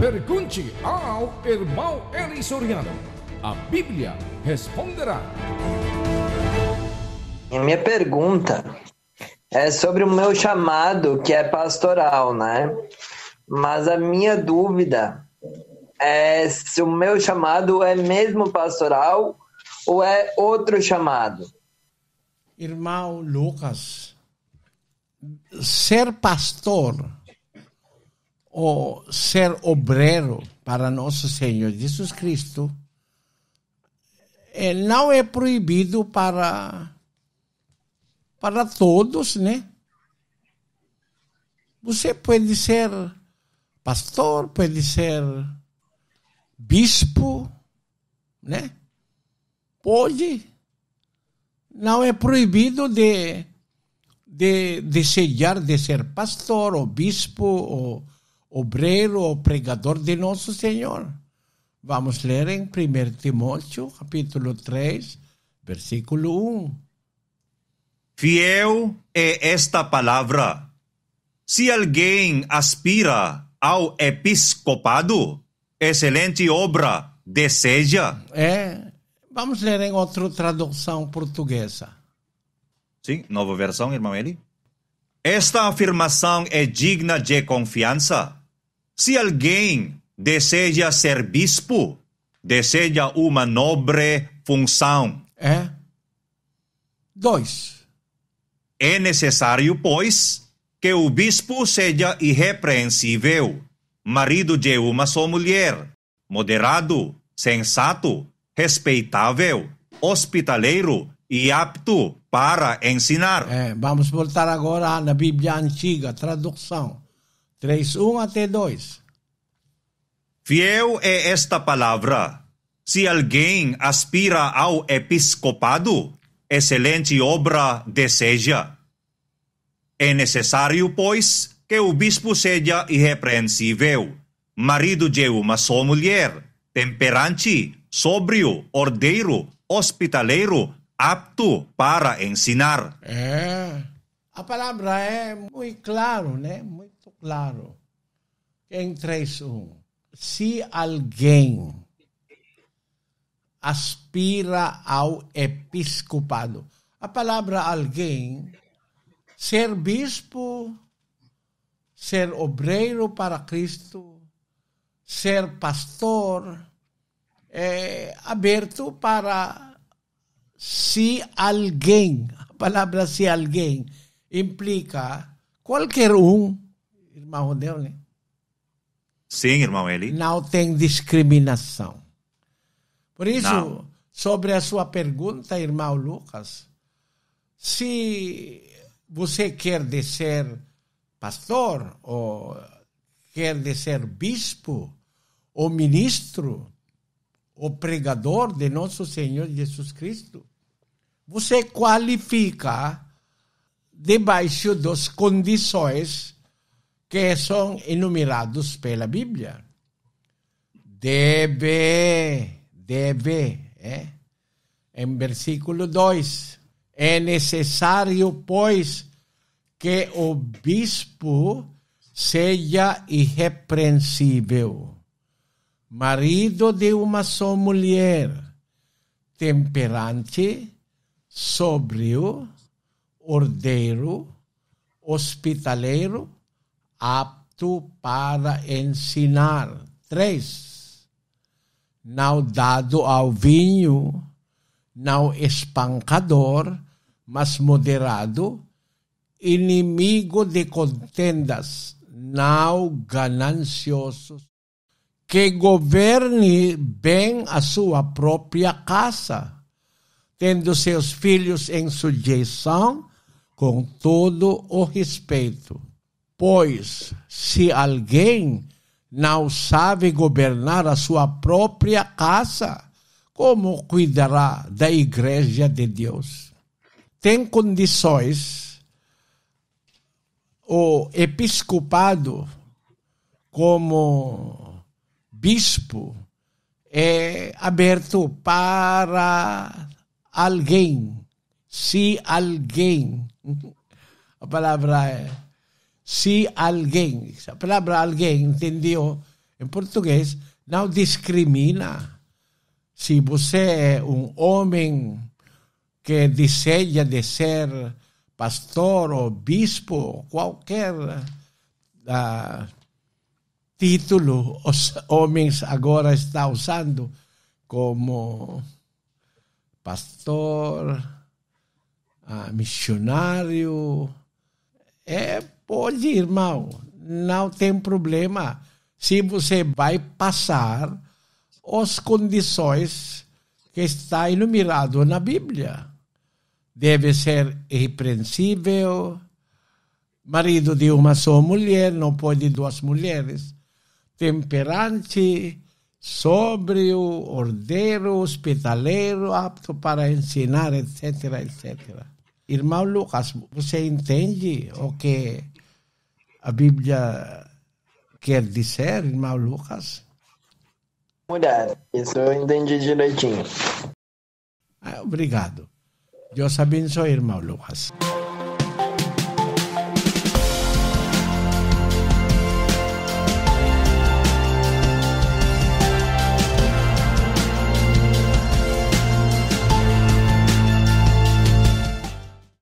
Pergunte ao irmão Eli Soriano. A Bíblia responderá. A minha pergunta é sobre o meu chamado, que é pastoral, né? Mas a minha dúvida é se o meu chamado é mesmo pastoral ou é outro chamado. Irmão Lucas, ser pastor o ser obreiro para nosso Senhor Jesus Cristo não é proibido para para todos, né? Você pode ser pastor, pode ser bispo, né? Pode. Não é proibido de, de, de, de ser pastor, ou bispo, ou obreiro ou pregador de Nosso Senhor. Vamos ler em 1 Timóteo, capítulo 3, versículo 1. Fiel é esta palavra. Se alguém aspira ao episcopado, excelente obra deseja. É, vamos ler em outra tradução portuguesa. Sim, nova versão, irmão Eli. Esta afirmação é digna de confiança se alguém deseja ser bispo, deseja uma nobre função. É. Dois. É necessário, pois, que o bispo seja irrepreensível, marido de uma só mulher, moderado, sensato, respeitável, hospitaleiro e apto para ensinar. É, vamos voltar agora na Bíblia antiga, tradução. 1 até 2. Fiel é esta palavra. Se alguém aspira ao episcopado, excelente obra deseja. É necessário, pois, que o bispo seja irrepreensível, marido de uma só mulher, temperante, sóbrio, ordeiro, hospitaleiro, apto para ensinar. É. A palavra é muito claro, né? Muito claro. Em 3.1. Se alguém aspira ao episcopado, a palavra alguém, ser bispo, ser obreiro para Cristo, ser pastor, é aberto para se alguém, a palavra se alguém implica qualquer um irmão né Sim, irmão Eli. Não tem discriminação. Por isso, não. sobre a sua pergunta, irmão Lucas, se você quer de ser pastor ou quer de ser bispo ou ministro ou pregador de nosso Senhor Jesus Cristo, você qualifica debaixo das condições que são enumerados pela Bíblia. Deve, deve, é? Eh. Em versículo 2, é necessário, pois, que o bispo seja irrepreensível, marido de uma só mulher, temperante, sóbrio, ordeiro, hospitaleiro, apto para ensinar. Três, não dado ao vinho, não espancador, mas moderado, inimigo de contendas, não gananciosos, que governe bem a sua própria casa, tendo seus filhos em sujeição com todo o respeito. Pois, se alguém não sabe governar a sua própria casa, como cuidará da Igreja de Deus? Tem condições o episcopado, como bispo, é aberto para alguém, se alguém. A palavra é se alguém, a palavra alguém, entendeu? Em português, não discrimina. Se você é um homem que deseja de ser pastor ou bispo, qualquer uh, título os homens agora estão usando como pastor, uh, missionário, é Pode, irmão, não tem problema. Se você vai passar as condições que está enumerado na Bíblia. Deve ser irrepreensível, marido de uma só mulher, não pode duas mulheres, temperante, sóbrio, ordeiro, hospitaleiro, apto para ensinar, etc, etc. Irmão Lucas, você entende o que a Bíblia quer dizer, irmão Lucas? Mulher, isso eu entendi direitinho. Ah, obrigado. Deus abençoe, irmão Lucas.